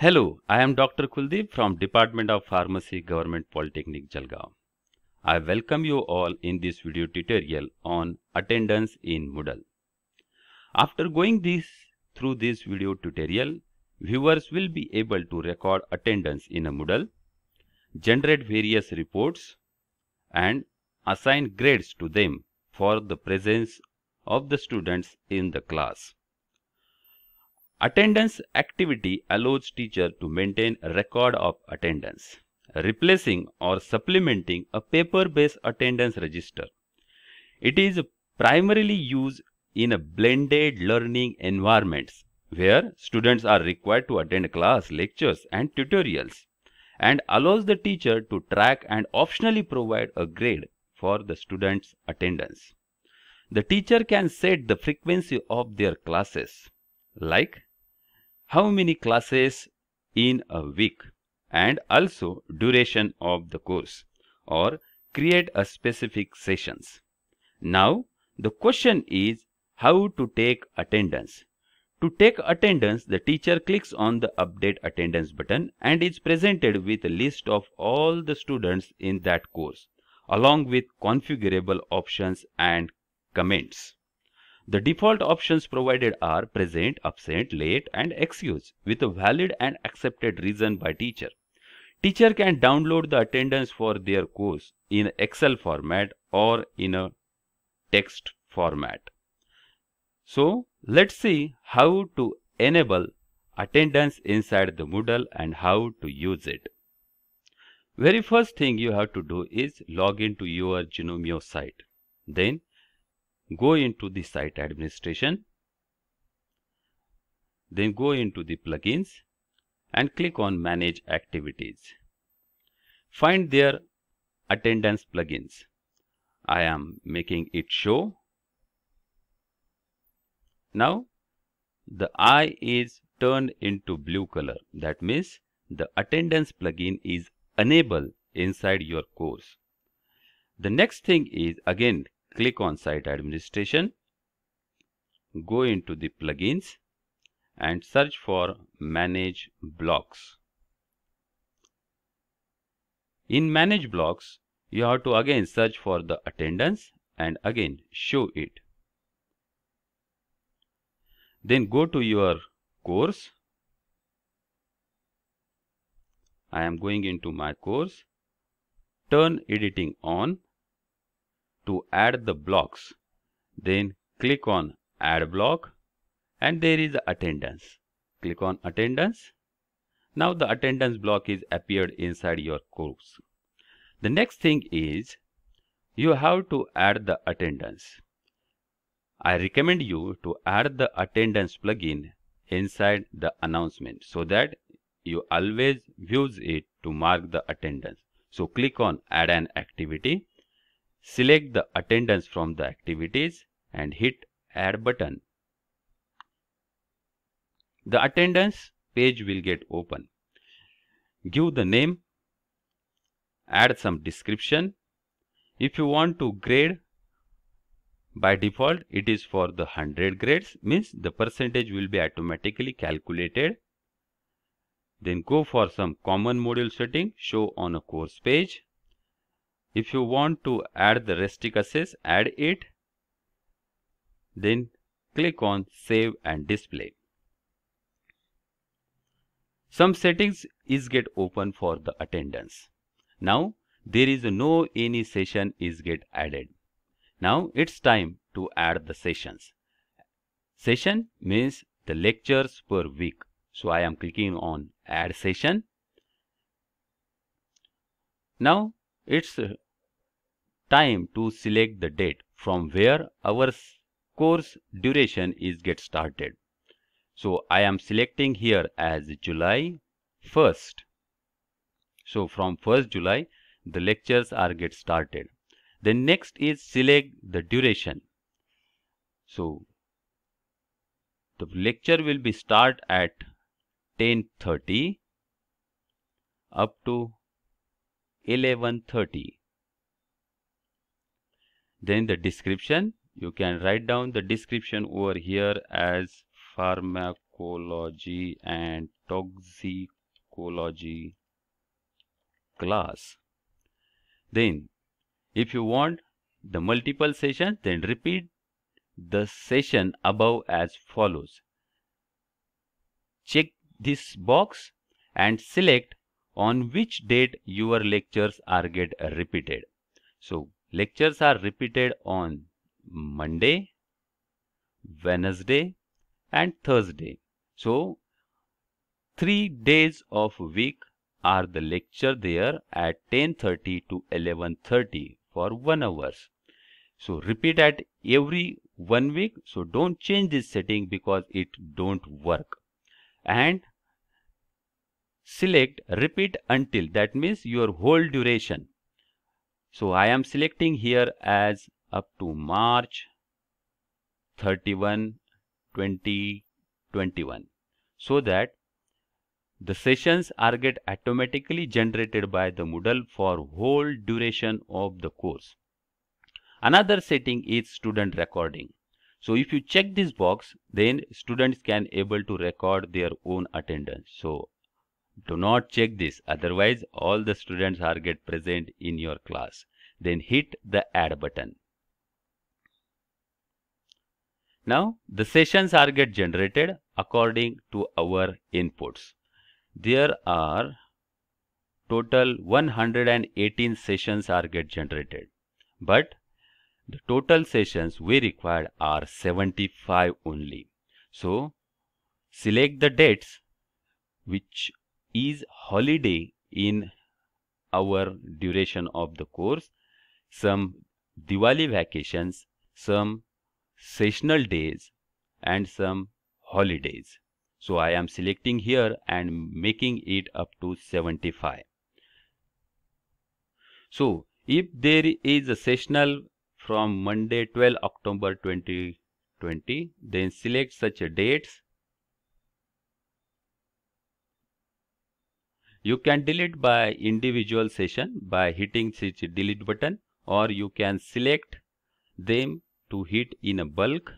Hello, I am Dr. Kuldeep from Department of Pharmacy, Government Polytechnic Jalgaon. I welcome you all in this video tutorial on attendance in Moodle. After going this through this video tutorial, viewers will be able to record attendance in a Moodle, generate various reports, and assign grades to them for the presence of the students in the class. Attendance activity allows teacher to maintain a record of attendance, replacing or supplementing a paper-based attendance register. It is primarily used in a blended learning environments where students are required to attend class, lectures and tutorials and allows the teacher to track and optionally provide a grade for the student's attendance. The teacher can set the frequency of their classes like how many classes in a week and also duration of the course or create a specific sessions. Now the question is how to take attendance. To take attendance, the teacher clicks on the update attendance button and is presented with a list of all the students in that course along with configurable options and comments. The default options provided are present, absent, late and excuse with a valid and accepted reason by teacher. Teacher can download the attendance for their course in Excel format or in a text format. So let's see how to enable attendance inside the Moodle and how to use it. Very first thing you have to do is log into your Genomeo site. Then go into the site administration, then go into the plugins and click on manage activities. Find their attendance plugins. I am making it show. Now the I is turned into blue color. That means the attendance plugin is enabled inside your course. The next thing is again click on site administration, go into the plugins and search for manage blocks. In manage blocks, you have to again search for the attendance and again show it. Then go to your course. I am going into my course. Turn editing on to add the blocks. Then click on add block and there is attendance. Click on attendance. Now the attendance block is appeared inside your course. The next thing is you have to add the attendance. I recommend you to add the attendance plugin inside the announcement so that you always use it to mark the attendance. So click on add an activity Select the attendance from the activities and hit add button. The attendance page will get open. Give the name, add some description. If you want to grade, by default it is for the 100 grades means the percentage will be automatically calculated. Then go for some common module setting show on a course page if you want to add the resticases add it then click on save and display some settings is get open for the attendance now there is no any session is get added now it's time to add the sessions session means the lectures per week so i am clicking on add session now it's time to select the date from where our course duration is get started. So I am selecting here as July 1st. So from 1st July, the lectures are get started. Then next is select the duration. So the lecture will be start at 10.30 up to 11.30 then the description you can write down the description over here as pharmacology and toxicology class then if you want the multiple session, then repeat the session above as follows check this box and select on which date your lectures are get repeated so Lectures are repeated on Monday, Wednesday and Thursday. So, three days of week are the lecture there at 10.30 to 11.30 for one hour. So, repeat at every one week. So, don't change this setting because it don't work. And select repeat until that means your whole duration so I am selecting here as up to March 31, 2021 so that the sessions are get automatically generated by the Moodle for whole duration of the course. Another setting is student recording. So if you check this box, then students can able to record their own attendance. So do not check this otherwise all the students are get present in your class then hit the add button now the sessions are get generated according to our inputs there are total 118 sessions are get generated but the total sessions we required are 75 only so select the dates which is holiday in our duration of the course, some Diwali vacations, some sessional days and some holidays. So I am selecting here and making it up to 75. So if there is a sessional from Monday 12 October 2020 then select such dates You can delete by individual session by hitting this delete button or you can select them to hit in a bulk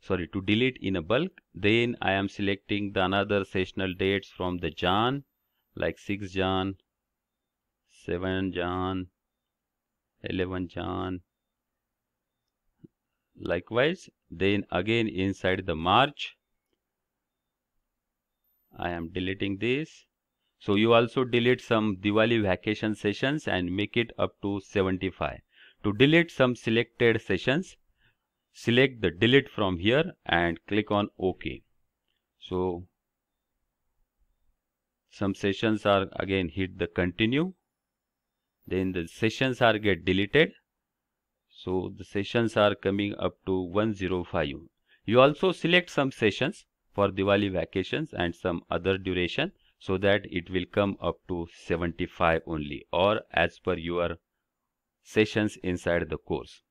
sorry to delete in a bulk then I am selecting the another sessional dates from the Jan like 6 Jan 7 Jan 11 Jan likewise then again inside the March I am deleting this so you also delete some Diwali vacation sessions and make it up to 75. To delete some selected sessions, select the delete from here and click on OK. So some sessions are again hit the continue. Then the sessions are get deleted. So the sessions are coming up to 105. You also select some sessions for Diwali vacations and some other duration so that it will come up to 75 only or as per your sessions inside the course.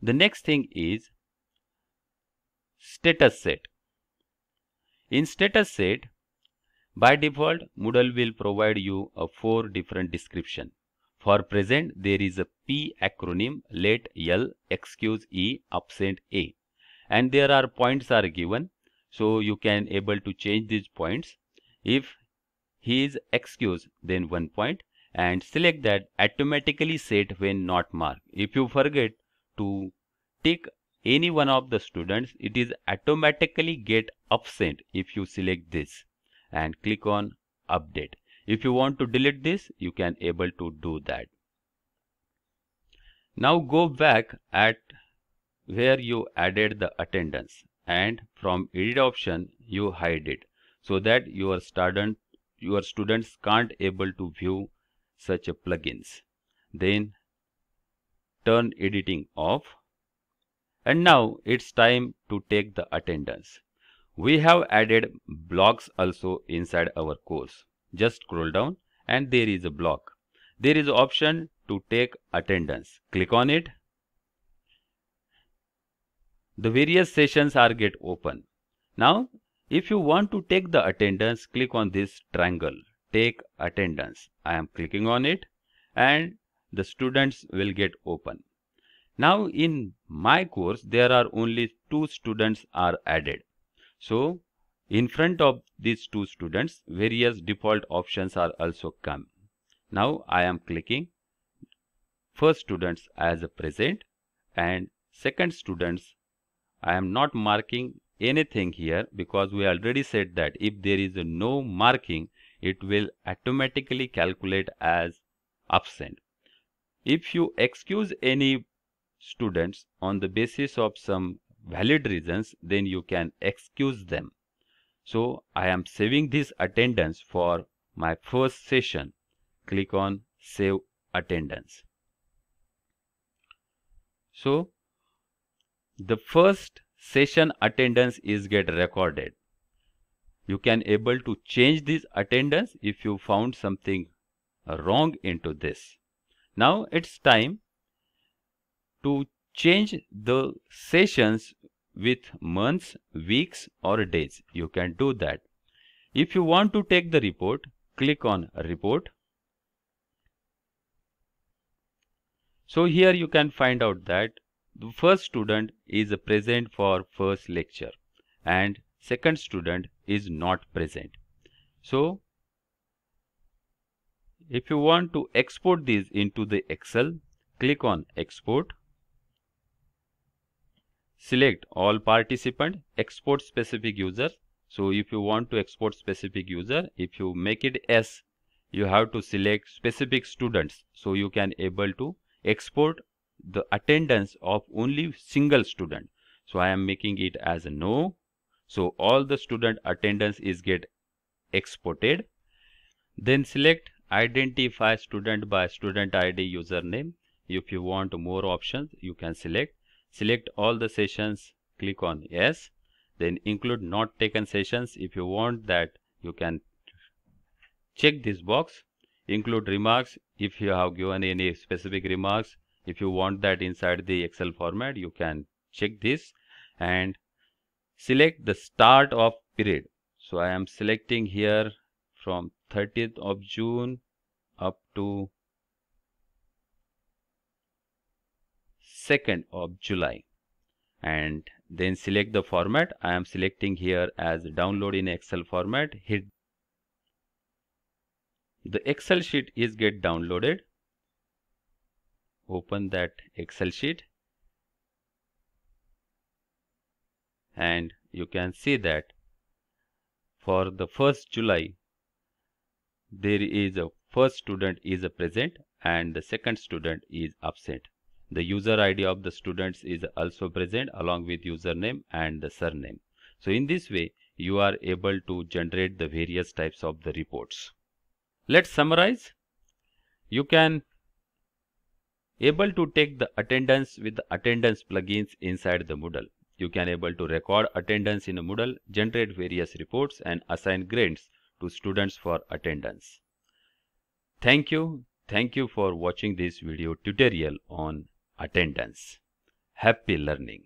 The next thing is status set. In status set, by default, Moodle will provide you a four different description. For present, there is a P acronym, let L, excuse E, absent A. And there are points are given. So you can able to change these points. If he is excused, then one point and select that automatically set when not marked. If you forget to tick any one of the students, it is automatically get absent if you select this and click on update. If you want to delete this, you can able to do that. Now go back at where you added the attendance and from edit option you hide it so that your student your students can't able to view such a plugins then turn editing off and now it's time to take the attendance we have added blocks also inside our course just scroll down and there is a block there is option to take attendance click on it the various sessions are get open now if you want to take the attendance, click on this triangle, take attendance. I am clicking on it and the students will get open. Now in my course, there are only two students are added. So in front of these two students, various default options are also come. Now I am clicking first students as a present and second students I am not marking anything here because we already said that if there is no marking it will automatically calculate as absent. If you excuse any students on the basis of some valid reasons then you can excuse them. So I am saving this attendance for my first session. Click on save attendance. So the first session attendance is get recorded. You can able to change this attendance if you found something wrong into this. Now it's time to change the sessions with months, weeks or days. You can do that. If you want to take the report, click on report. So here you can find out that the first student is present for first lecture and second student is not present. So if you want to export these into the Excel, click on export. Select all participant, export specific user. So if you want to export specific user, if you make it S, you have to select specific students. So you can able to export the attendance of only single student. So I am making it as a no. So all the student attendance is get exported. Then select identify student by student ID username. If you want more options, you can select. Select all the sessions, click on yes. Then include not taken sessions. If you want that, you can check this box. Include remarks if you have given any specific remarks if you want that inside the excel format you can check this and select the start of period so i am selecting here from 30th of june up to 2nd of july and then select the format i am selecting here as download in excel format hit the excel sheet is get downloaded open that excel sheet and you can see that for the first july there is a first student is present and the second student is absent the user id of the students is also present along with username and the surname so in this way you are able to generate the various types of the reports let's summarize you can able to take the attendance with the attendance plugins inside the Moodle. You can able to record attendance in Moodle, generate various reports and assign grades to students for attendance. Thank you. Thank you for watching this video tutorial on attendance. Happy learning.